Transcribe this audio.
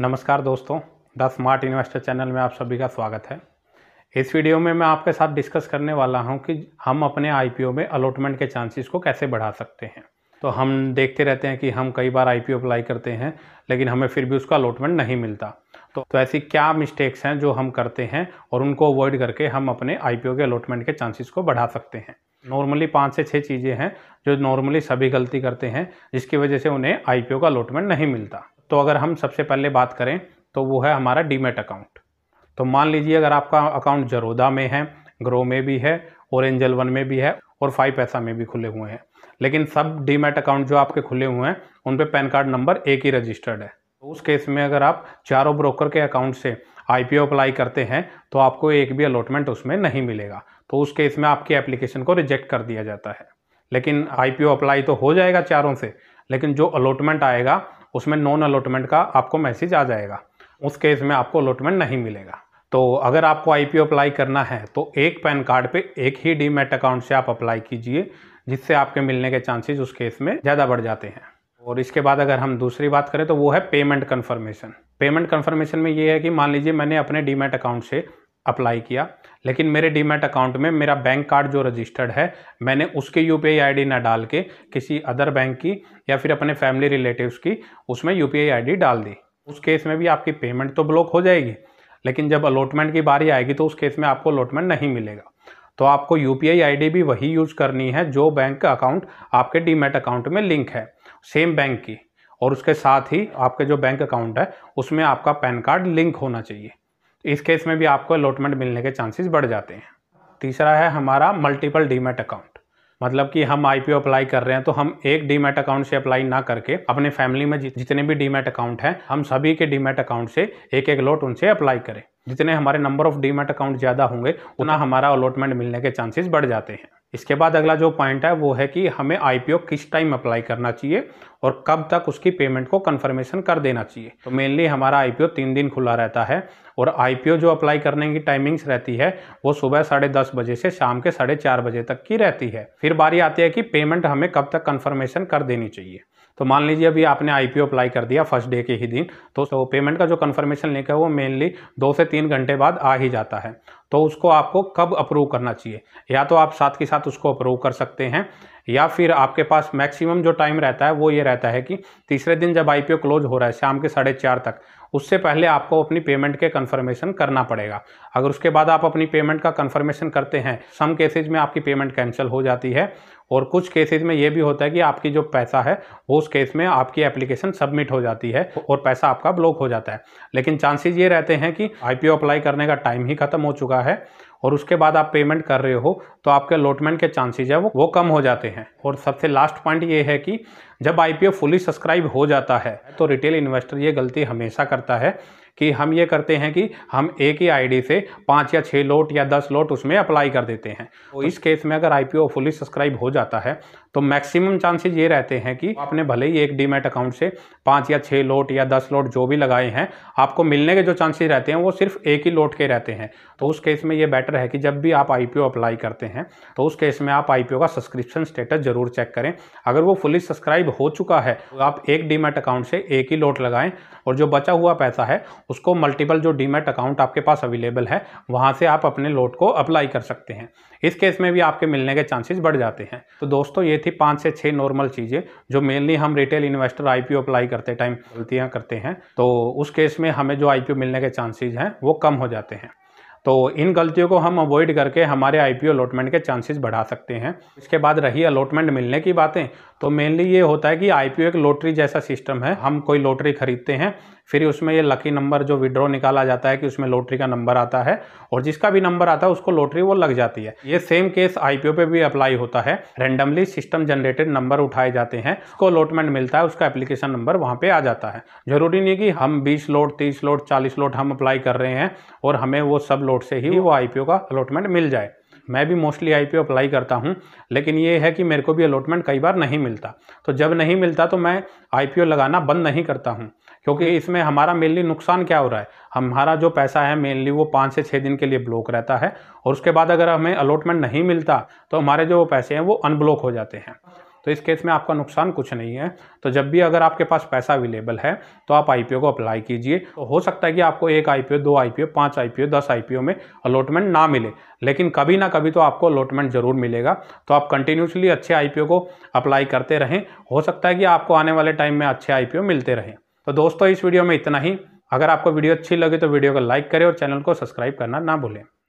नमस्कार दोस्तों the smart investor channel में आप सभी का स्वागत है इस वीडियो में मैं आपके साथ डिस्कस करने वाला हूं कि हम अपने आईपीओ में अलॉटमेंट के चांसेस को कैसे बढ़ा सकते हैं तो हम देखते रहते हैं कि हम कई बार आईपीओ अप्लाई करते हैं लेकिन हमें फिर भी उसका अलॉटमेंट नहीं मिलता तो, तो ऐसी क्या मिस्टेक्स हैं जो हम करते हैं और उनको अवॉइड करके हम अपने आईपीओ के अलॉटमेंट के चांसेस को बढ़ा सकते हैं नॉर्मली पाँच से छः चीज़ें हैं जो नॉर्मली सभी गलती करते हैं जिसकी वजह से उन्हें आईपीओ का अलॉटमेंट नहीं मिलता तो अगर हम सबसे पहले बात करें तो वो है हमारा डीमेट अकाउंट तो मान लीजिए अगर आपका अकाउंट जरोदा में है ग्रो में भी है और एंजल वन में भी है और फाइव पैसा में भी खुले हुए हैं लेकिन सब डीमेट अकाउंट जो आपके खुले हुए हैं उन पर पैन कार्ड नंबर एक ही रजिस्टर्ड है तो उस केस में अगर आप चारों ब्रोकर के अकाउंट से आई अप्लाई करते हैं तो आपको एक भी अलॉटमेंट उसमें नहीं मिलेगा तो उस केस में आपकी एप्लीकेशन को रिजेक्ट कर दिया जाता है लेकिन आई अप्लाई तो हो जाएगा चारों से लेकिन जो अलॉटमेंट आएगा उसमें नॉन अलॉटमेंट का आपको मैसेज आ जाएगा उस केस में आपको अलॉटमेंट नहीं मिलेगा तो अगर आपको आईपीओ अप्लाई करना है तो एक पैन कार्ड पे एक ही डीमेट अकाउंट से आप अप्लाई कीजिए जिससे आपके मिलने के चांसेज उस केस में ज़्यादा बढ़ जाते हैं और इसके बाद अगर हम दूसरी बात करें तो वो है पेमेंट कन्फर्मेशन पेमेंट कन्फर्मेशन में ये है कि मान लीजिए मैंने अपने डीमेट अकाउंट से अप्लाई किया लेकिन मेरे डीमेट अकाउंट में मेरा बैंक कार्ड जो रजिस्टर्ड है मैंने उसके यू पी आई ना डाल के किसी अदर बैंक की या फिर अपने फैमिली रिलेटिव्स की उसमें यू पी आई डाल दी उस केस में भी आपकी पेमेंट तो ब्लॉक हो जाएगी लेकिन जब अलॉटमेंट की बारी आएगी तो उस केस में आपको अलॉटमेंट नहीं मिलेगा तो आपको यू पी आई भी वही यूज़ करनी है जो बैंक का अकाउंट आपके डीमेट अकाउंट में लिंक है सेम बैंक की और उसके साथ ही आपके जो बैंक अकाउंट है उसमें आपका पैन कार्ड लिंक होना चाहिए इस केस में भी आपको अलॉटमेंट मिलने के चांसेस बढ़ जाते हैं तीसरा है हमारा मल्टीपल डीमेट अकाउंट मतलब कि हम आई अप्लाई कर रहे हैं तो हम एक डीमेट अकाउंट से अप्लाई ना करके अपने फैमिली में जितने भी डीमेट अकाउंट हैं हम सभी के डीमेट अकाउंट से एक एक लोट उनसे अप्लाई करें जितने हमारे नंबर ऑफ डीमेट अकाउंट ज़्यादा होंगे उतना हमारा अलॉटमेंट मिलने के चांसेस बढ़ जाते हैं इसके बाद अगला जो पॉइंट है वो है कि हमें आईपीओ किस टाइम अप्लाई करना चाहिए और कब तक उसकी पेमेंट को कन्फर्मेशन कर देना चाहिए तो मेनली हमारा आईपीओ तीन दिन खुला रहता है और आईपीओ जो अप्लाई करने की टाइमिंग्स रहती है वो सुबह साढ़े दस बजे से शाम के साढ़े चार बजे तक की रहती है फिर बारी आती है कि पेमेंट हमें कब तक कन्फर्मेशन कर देनी चाहिए तो मान लीजिए अभी आपने आई अप्लाई कर दिया फर्स्ट डे के ही दिन तो, तो पेमेंट का जो कन्फर्मेशन लिंक है वो मेनली दो से तीन घंटे बाद आ ही जाता है तो उसको आपको कब अप्रूव करना चाहिए या तो आप साथ के साथ उसको अप्रूव कर सकते हैं या फिर आपके पास मैक्सिमम जो टाइम रहता है वो ये रहता है कि तीसरे दिन जब आईपीओ क्लोज हो रहा है शाम के साढ़े चार तक उससे पहले आपको अपनी पेमेंट के कन्फर्मेशन करना पड़ेगा अगर उसके बाद आप अपनी पेमेंट का कन्फर्मेशन करते हैं सम केसेज में आपकी पेमेंट कैंसिल हो जाती है और कुछ केसेस में ये भी होता है कि आपकी जो पैसा है वो उस केस में आपकी एप्लीकेशन सबमिट हो जाती है और पैसा आपका ब्लॉक हो जाता है लेकिन चांसेस ये रहते हैं कि आईपीओ अप्लाई करने का टाइम ही खत्म हो चुका है और उसके बाद आप पेमेंट कर रहे हो तो आपके अलॉटमेंट के चांसेज है वो वो कम हो जाते हैं और सबसे लास्ट पॉइंट ये है कि जब आईपीओ फुली सब्सक्राइब हो जाता है तो रिटेल इन्वेस्टर ये गलती हमेशा करता है कि हम ये करते हैं कि हम एक ही आईडी से पाँच या छः लोट या दस लोट उसमें अप्लाई कर देते हैं तो इस केस में अगर आईपीओ फुली सब्सक्राइब हो जाता है तो मैक्सिमम चांसेस ये रहते हैं कि आपने भले ही एक डीमेट अकाउंट से पाँच या छः लोट या दस लोट जो भी लगाए हैं आपको मिलने के जो चांसेज रहते हैं वो सिर्फ एक ही लोट के रहते हैं तो उस केस में ये बेटर है कि जब भी आप आई अप्लाई करते हैं तो उस केस में आप आई का सब्सक्रिप्शन स्टेटस ज़रूर चेक करें अगर वो फुली सब्सक्राइब हो चुका है तो आप एक डीमेट अकाउंट से एक ही लोट लगाएं और जो बचा हुआ पैसा है उसको मल्टीपल जो डीमेट अकाउंट आपके पास अवेलेबल है वहाँ से आप अपने लोट को अप्लाई कर सकते हैं इस केस में भी आपके मिलने के चांसेस बढ़ जाते हैं तो दोस्तों ये थी पाँच से छः नॉर्मल चीज़ें जो मेनली हम रिटेल इन्वेस्टर आई अप्लाई करते टाइम गलतियाँ करते हैं तो उस केस में हमें जो आई मिलने के चांसेज हैं वो कम हो जाते हैं तो इन गलतियों को हम अवॉइड करके हमारे आई पी अलॉटमेंट के चांसेस बढ़ा सकते हैं इसके बाद रही अलॉटमेंट मिलने की बातें तो मेनली ये होता है कि आई एक लॉटरी जैसा सिस्टम है हम कोई लॉटरी खरीदते हैं फिर उसमें ये लकी नंबर जो विड्रॉ निकाला जाता है कि उसमें लॉटरी का नंबर आता है और जिसका भी नंबर आता है उसको लॉटरी वो लग जाती है ये सेम केस आईपीओ पे भी अप्लाई होता है रेंडमली सिस्टम जनरेटेड नंबर उठाए जाते हैं उसको अलॉटमेंट मिलता है उसका एप्लीकेशन नंबर वहाँ पे आ जाता है जरूरी नहीं कि हम बीस लोट तीस लोट चालीस लोट हम अप्लाई कर रहे हैं और हमें वो सब लोट से ही वो आई का अलॉटमेंट मिल जाए मैं भी मोस्टली आई अप्लाई करता हूँ लेकिन ये है कि मेरे को भी अलॉटमेंट कई बार नहीं मिलता तो जब नहीं मिलता तो मैं आई लगाना बंद नहीं करता हूँ क्योंकि इसमें हमारा मेनली नुकसान क्या हो रहा है हमारा जो पैसा है मेनली वो पाँच से छः दिन के लिए ब्लॉक रहता है और उसके बाद अगर हमें अलॉटमेंट नहीं मिलता तो हमारे जो पैसे हैं वो अनब्लॉक हो जाते हैं तो इस केस में आपका नुकसान कुछ नहीं है तो जब भी अगर आपके पास पैसा अवेलेबल है तो आप आई को अप्लाई कीजिए तो हो सकता है कि आपको एक आई दो आई पी पाँच आई पी दस आई में अलॉटमेंट ना मिले लेकिन कभी ना कभी तो आपको अलॉटमेंट ज़रूर मिलेगा तो आप कंटिन्यूसली अच्छे आई को अप्लाई करते रहें हो सकता है कि आपको आने वाले टाइम में अच्छे आई मिलते रहें तो दोस्तों इस वीडियो में इतना ही अगर आपको वीडियो अच्छी लगे तो वीडियो को लाइक करें और चैनल को सब्सक्राइब करना ना भूलें